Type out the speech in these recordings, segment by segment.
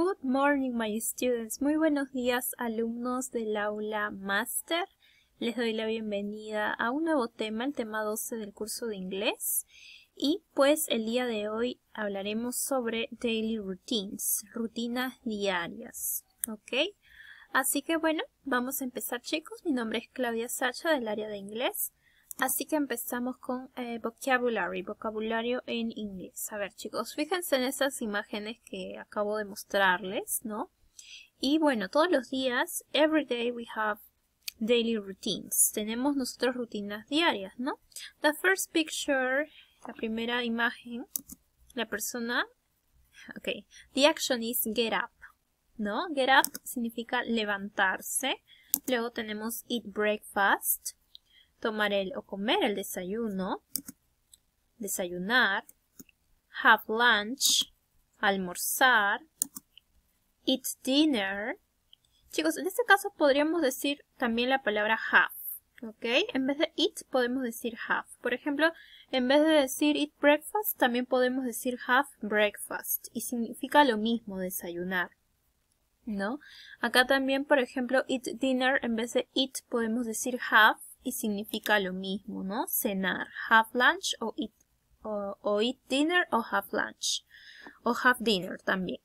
Good morning, my students. Muy buenos días, alumnos del aula Master. Les doy la bienvenida a un nuevo tema, el tema 12 del curso de inglés. Y pues el día de hoy hablaremos sobre daily routines, rutinas diarias. ¿Ok? Así que bueno, vamos a empezar chicos. Mi nombre es Claudia Sacha del área de inglés. Así que empezamos con eh, vocabulary, vocabulario en inglés. A ver chicos, fíjense en esas imágenes que acabo de mostrarles, ¿no? Y bueno, todos los días, every day we have daily routines. Tenemos nosotros rutinas diarias, ¿no? The first picture, la primera imagen, la persona, ok, the action is get up, ¿no? Get up significa levantarse. Luego tenemos eat breakfast, tomar el o comer el desayuno, desayunar, have lunch, almorzar, eat dinner. Chicos, en este caso podríamos decir también la palabra have, ¿ok? En vez de eat podemos decir have. Por ejemplo, en vez de decir eat breakfast, también podemos decir have breakfast. Y significa lo mismo, desayunar. ¿No? Acá también, por ejemplo, eat dinner, en vez de eat podemos decir have y significa lo mismo, ¿no? Cenar, have lunch o eat, o, eat dinner o have lunch. O have dinner también.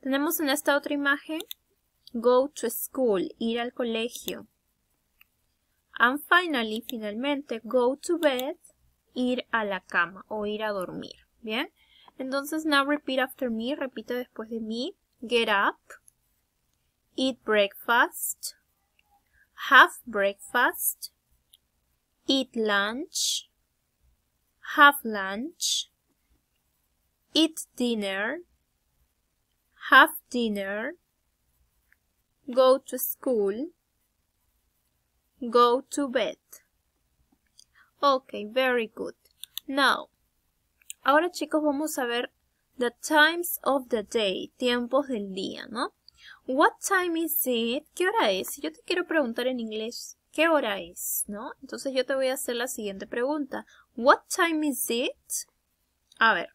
Tenemos en esta otra imagen go to school, ir al colegio. And finally, finalmente, go to bed, ir a la cama o ir a dormir. ¿Bien? Entonces, now repeat after me, repite después de mí. Get up, eat breakfast, have breakfast, eat lunch, have lunch, eat dinner, have dinner, go to school, go to bed. Okay, very good. Now, ahora chicos vamos a ver the times of the day, tiempos del día, ¿no? What time is it? ¿Qué hora es? yo te quiero preguntar en inglés, ¿qué hora es? ¿No? Entonces yo te voy a hacer la siguiente pregunta. What time is it? A ver,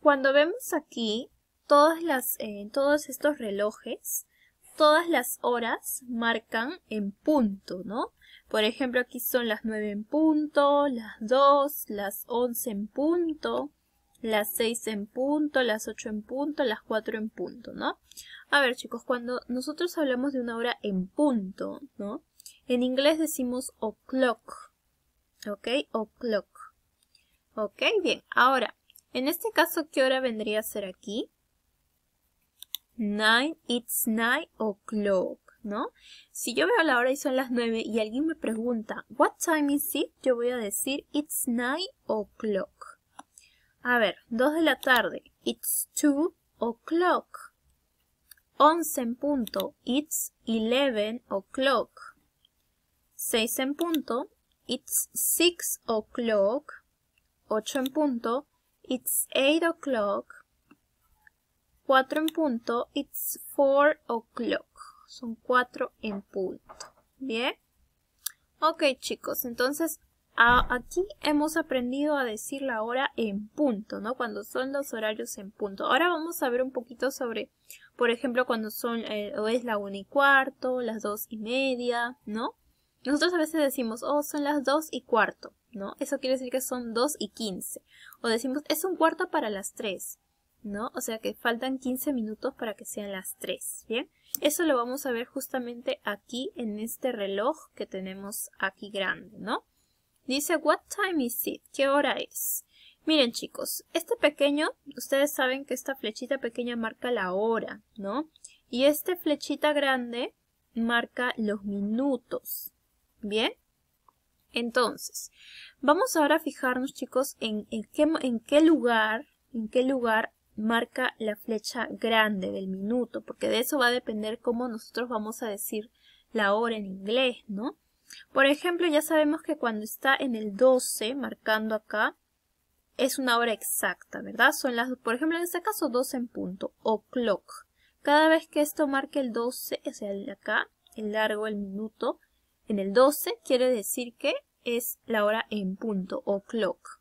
cuando vemos aquí todas las, eh, todos estos relojes, todas las horas marcan en punto, ¿no? Por ejemplo, aquí son las 9 en punto, las 2, las 11 en punto, las 6 en punto, las 8 en punto, las 4 en punto, ¿no? A ver, chicos, cuando nosotros hablamos de una hora en punto, ¿no? En inglés decimos o'clock, ¿ok? O'clock. ¿Ok? Bien, ahora, en este caso, ¿qué hora vendría a ser aquí? Nine, it's nine o'clock, ¿no? Si yo veo la hora y son las 9 y alguien me pregunta, what time is it? Yo voy a decir, it's nine o'clock. A ver, 2 de la tarde. It's 2 o'clock. 11 en punto. It's 11 o'clock. 6 en punto. It's 6 o'clock. 8 en punto. It's 8 o'clock. 4 en punto. It's 4 o'clock. Son 4 en punto. ¿Bien? Ok chicos, entonces aquí hemos aprendido a decir la hora en punto, ¿no? Cuando son los horarios en punto. Ahora vamos a ver un poquito sobre, por ejemplo, cuando son, eh, o es la una y cuarto, las dos y media, ¿no? Nosotros a veces decimos, oh, son las dos y cuarto, ¿no? Eso quiere decir que son dos y quince. O decimos, es un cuarto para las tres, ¿no? O sea que faltan 15 minutos para que sean las 3, ¿bien? Eso lo vamos a ver justamente aquí en este reloj que tenemos aquí grande, ¿no? Dice, what time is it? ¿Qué hora es? Miren chicos, este pequeño, ustedes saben que esta flechita pequeña marca la hora, ¿no? Y esta flechita grande marca los minutos, ¿bien? Entonces, vamos ahora a fijarnos chicos en, en, qué, en qué lugar, en qué lugar marca la flecha grande del minuto, porque de eso va a depender cómo nosotros vamos a decir la hora en inglés, ¿no? Por ejemplo, ya sabemos que cuando está en el 12, marcando acá, es una hora exacta, ¿verdad? Son las, por ejemplo, en este caso 12 en punto o clock. Cada vez que esto marque el 12, o sea, acá, el largo, el minuto, en el 12 quiere decir que es la hora en punto o clock.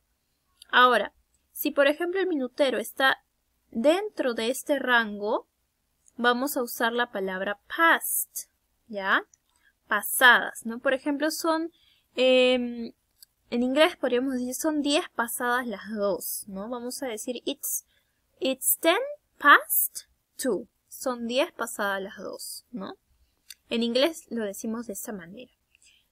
Ahora, si por ejemplo el minutero está dentro de este rango, vamos a usar la palabra past, ¿ya? pasadas, ¿no? Por ejemplo, son, em, en inglés podríamos decir, son 10 pasadas las dos, ¿no? Vamos a decir, it's, it's 10 past 2. Son 10 pasadas las dos, ¿no? En inglés lo decimos de esta manera.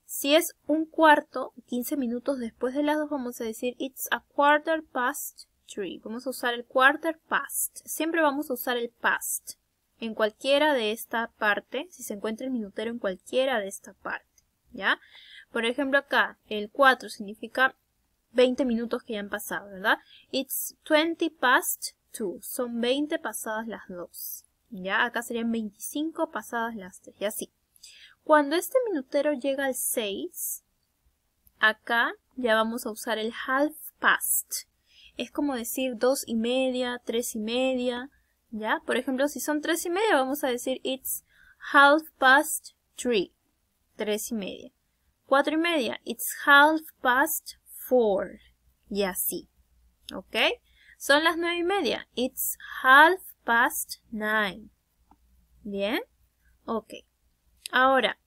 Si es un cuarto, 15 minutos después de las dos, vamos a decir it's a quarter past 3. Vamos a usar el quarter past. Siempre vamos a usar el past en cualquiera de esta parte, si se encuentra el minutero en cualquiera de esta parte, ¿ya? Por ejemplo acá, el 4 significa 20 minutos que ya han pasado, ¿verdad? It's 20 past 2, son 20 pasadas las 2, ¿ya? Acá serían 25 pasadas las 3, y así. Cuando este minutero llega al 6, acá ya vamos a usar el half past. Es como decir 2 y media, 3 y media, ¿Ya? Por ejemplo, si son tres y media, vamos a decir it's half past three. Tres y media. Cuatro y media, it's half past four. Y así. ¿Ok? Son las nueve y media. It's half past nine. ¿Bien? Ok. Ahora,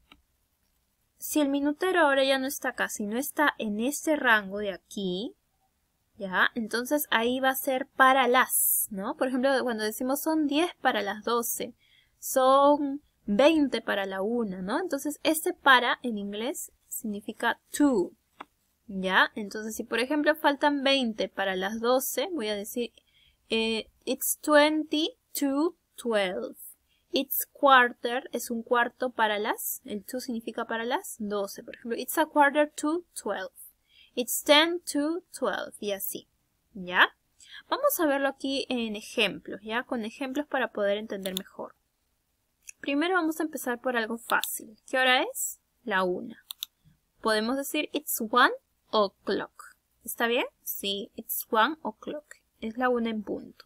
si el minutero ahora ya no está acá, si no está en este rango de aquí, ¿Ya? Entonces ahí va a ser para las, ¿no? Por ejemplo, cuando decimos son 10 para las 12, son 20 para la 1, ¿no? Entonces este para en inglés significa to, ¿ya? Entonces si por ejemplo faltan 20 para las 12, voy a decir eh, it's 20 to 12. It's quarter es un cuarto para las, el to significa para las 12, por ejemplo, it's a quarter to 12. It's 10 to 12 y así, ¿ya? Vamos a verlo aquí en ejemplos, ¿ya? Con ejemplos para poder entender mejor. Primero vamos a empezar por algo fácil. ¿Qué hora es? La una. Podemos decir it's 1 o'clock. ¿Está bien? Sí, it's one o'clock. Es la una en punto.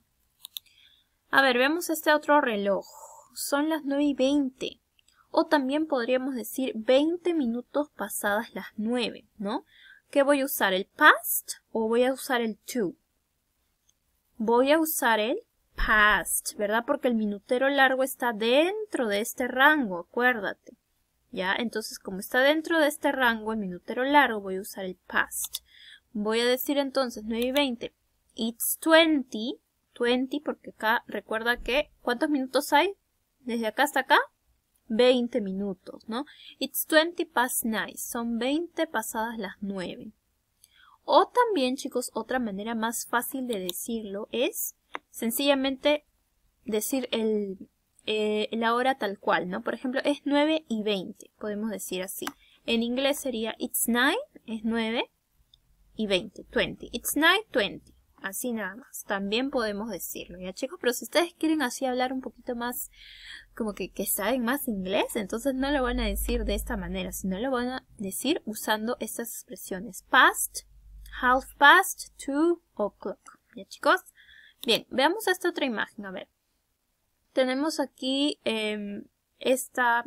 A ver, vemos este otro reloj. Son las 9 y 20. O también podríamos decir 20 minutos pasadas las 9, ¿no? ¿Qué voy a usar? ¿El past o voy a usar el to? Voy a usar el past, ¿verdad? Porque el minutero largo está dentro de este rango, acuérdate. ¿Ya? Entonces, como está dentro de este rango, el minutero largo, voy a usar el past. Voy a decir entonces 9 y 20. It's 20. 20 porque acá, recuerda que, ¿cuántos minutos hay? Desde acá hasta acá, 20 minutos, ¿no? It's 20 past 9, son 20 pasadas las 9. O también, chicos, otra manera más fácil de decirlo es sencillamente decir el, eh, la hora tal cual, ¿no? Por ejemplo, es 9 y 20, podemos decir así. En inglés sería it's 9, es 9 y 20, 20. It's 9, 20. Así nada más. También podemos decirlo, ¿ya chicos? Pero si ustedes quieren así hablar un poquito más, como que, que saben más inglés, entonces no lo van a decir de esta manera, sino lo van a decir usando estas expresiones. Past, half past, two o'clock. ¿Ya chicos? Bien, veamos esta otra imagen, a ver. Tenemos aquí em, esta,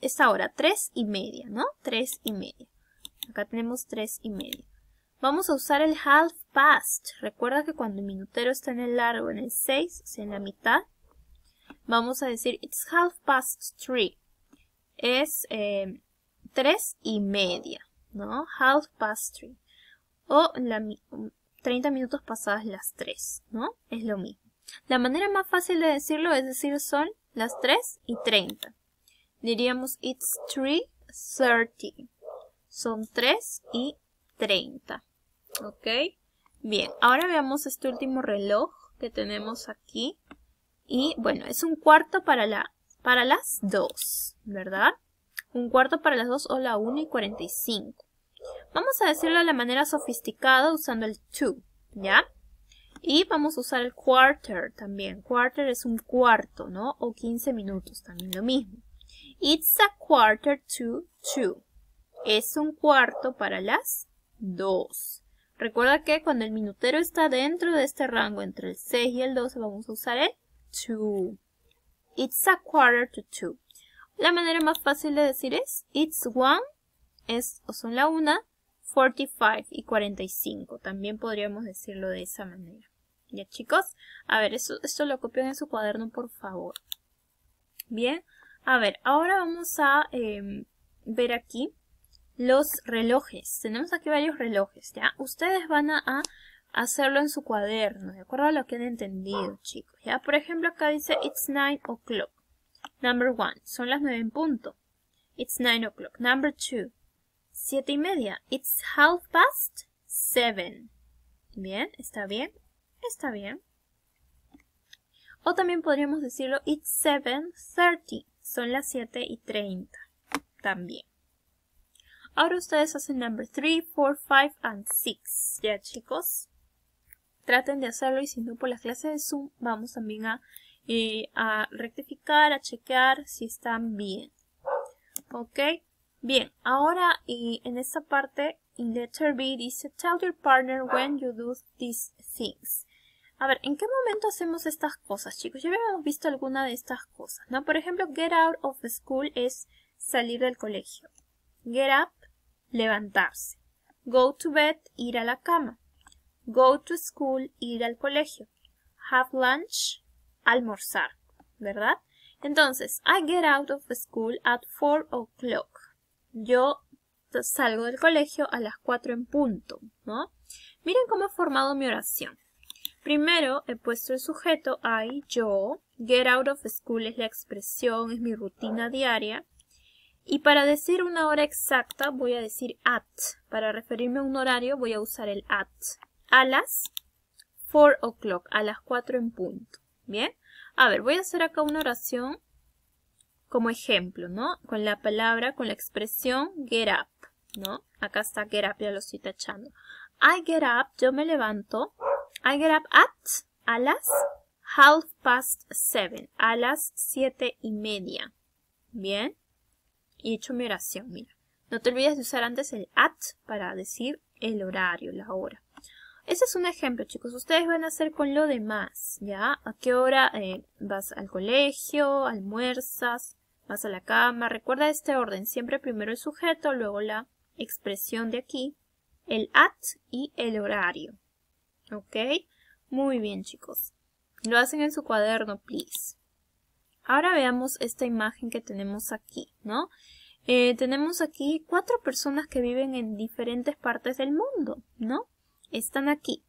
esta hora, tres y media, ¿no? Tres y media. Acá tenemos tres y media. Vamos a usar el half past. Recuerda que cuando el minutero está en el largo, en el 6, o sea, en la mitad, vamos a decir it's half past 3, Es 3 eh, y media, ¿no? Half past 3, O la, 30 minutos pasadas las 3, ¿no? Es lo mismo. La manera más fácil de decirlo es decir son las 3 y 30. Diríamos it's 3.30. Son 3 y 30. ¿Ok? Bien, ahora veamos este último reloj que tenemos aquí. Y bueno, es un cuarto para, la, para las 2, ¿verdad? Un cuarto para las 2 o la 1 y 45. Vamos a decirlo de la manera sofisticada usando el to, ¿ya? Y vamos a usar el quarter también. Quarter es un cuarto, ¿no? O 15 minutos, también lo mismo. It's a quarter to two. Es un cuarto para las 2. Recuerda que cuando el minutero está dentro de este rango entre el 6 y el 12 vamos a usar el 2. It's a quarter to 2. La manera más fácil de decir es it's 1, es o son la 1, 45 y 45. También podríamos decirlo de esa manera. Ya chicos, a ver, esto, lo copian en su cuaderno por favor. Bien, a ver, ahora vamos a em, ver aquí los relojes. Tenemos aquí varios relojes, ¿ya? Ustedes van a, hacerlo en su cuaderno, de acuerdo a lo que han entendido, chicos, ¿ya? Por ejemplo, acá dice, it's nine o'clock. Number one, son las nueve en punto. It's nine o'clock. Number two, siete y media. It's half past seven. Bien, está bien, está bien. O también podríamos decirlo, it's seven thirty. Son las siete y treinta. También. Ahora ustedes hacen number 3, 4, 5 and 6. Ya chicos, traten de hacerlo y si no por las clases de Zoom vamos también eh, a, rectificar, a chequear si están bien. Ok, bien, ahora y en esta parte, in letter B dice tell your partner when you do these things. A ver, ¿en qué momento hacemos estas cosas, chicos? Ya habíamos visto alguna de estas cosas, ¿no? Por ejemplo, get out of school es salir del colegio. Get up levantarse. Go to bed, ir a la cama. Go to school, ir al colegio. Have lunch, almorzar, ¿verdad? Entonces, I get out of school at four o'clock. Yo salgo del colegio a las 4 en punto, ¿no? Miren cómo he formado mi oración. Primero he puesto el sujeto I, yo. Get out of school es la expresión, es mi rutina diaria. Y para decir una hora exacta voy a decir at. Para referirme a un horario voy a usar el at. A las four o'clock, a las cuatro en punto. ¿Bien? A ver, voy a hacer acá una oración como ejemplo, ¿no? Con la palabra, con la expresión get up, ¿no? Acá está get up, ya lo estoy tachando. I get up, yo me levanto. I get up at, a las half past seven, a las siete y media. ¿Bien? y hecho mi oración, mira. No te olvides de usar antes el at para decir el horario, la hora. Ese es un ejemplo, chicos. Ustedes van a hacer con lo demás, ¿ya? ¿A qué hora eh, vas al colegio, almuerzas, vas a la cama? Recuerda este orden. Siempre primero el sujeto, luego la expresión de aquí, el at y el horario. ¿Ok? Muy bien, chicos. Lo hacen en su cuaderno, please. Ahora veamos esta imagen que tenemos aquí, ¿no? Eh, tenemos aquí cuatro personas que viven en diferentes partes del mundo, ¿no? Están aquí.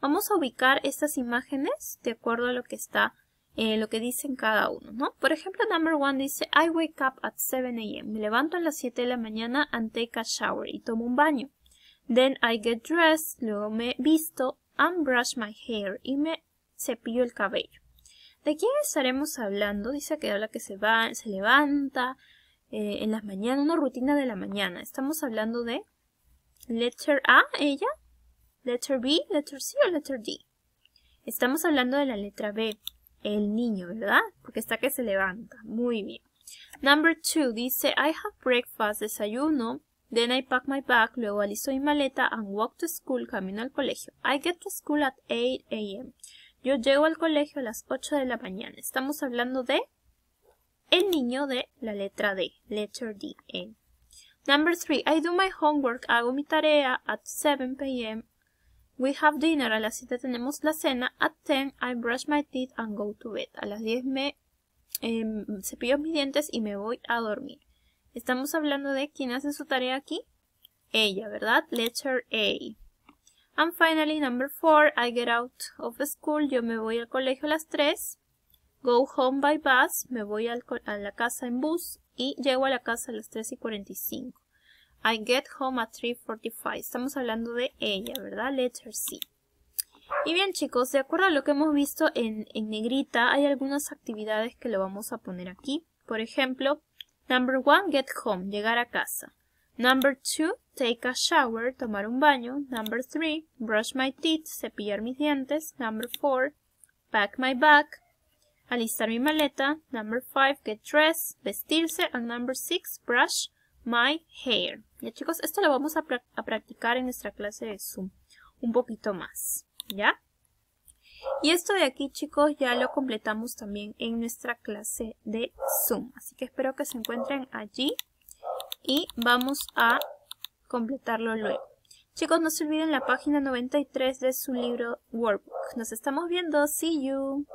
Vamos a ubicar estas imágenes de acuerdo a lo que está, eh, lo que dicen cada uno, ¿no? Por ejemplo, number one dice, I wake up at 7 a.m. Me levanto a las 7 de la mañana and take a shower y tomo un baño. Then I get dressed, luego me visto and brush my hair y me cepillo el cabello. ¿De quién estaremos hablando? Dice que habla que se va, se levanta, eh, en las mañanas, una rutina de la mañana. Estamos hablando de letter A, ella, letter B, letter C o letter D. Estamos hablando de la letra B, el niño, ¿verdad? Porque está que se levanta. Muy bien. Number two dice, I have breakfast, desayuno. Then I pack my bag, luego aliso mi maleta and walk to school, camino al colegio. I get to school at 8 a.m. Yo llego al colegio a las 8 de la mañana. Estamos hablando de el niño de la letra D, letter D. N. E. Number three, I do my homework, hago mi tarea at 7 p.m. We have dinner, a las 7 tenemos la cena. At 10, I brush my teeth and go to bed. A las 10 me em, cepillo mis dientes y me voy a dormir. Estamos hablando de quién hace su tarea aquí. Ella, ¿verdad? Letter A. And finally, number four, I get out of school. Yo me voy al colegio a las 3. Go home by bus, me voy a la casa en bus y llego a la casa a las 3 y 45. I get home at 3.45. Estamos hablando de ella, ¿verdad? Letter C. Y bien chicos, de acuerdo a lo que hemos visto en, en negrita, hay algunas actividades que lo vamos a poner aquí. Por ejemplo, number one, get home, llegar a casa. Number two, take a shower, tomar un baño. Number three, brush my teeth, cepillar mis dientes. Number four, pack my bag, alistar mi maleta, number 5, get dressed, vestirse, and number 6, brush my hair. Ya chicos, esto lo vamos a, practicar en nuestra clase de Zoom un poquito más, ¿ya? Y esto de aquí chicos ya lo completamos también en nuestra clase de Zoom, así que espero que se encuentren allí y vamos a completarlo luego. Chicos, no se olviden la página 93 de su libro Workbook. Nos estamos viendo. See you.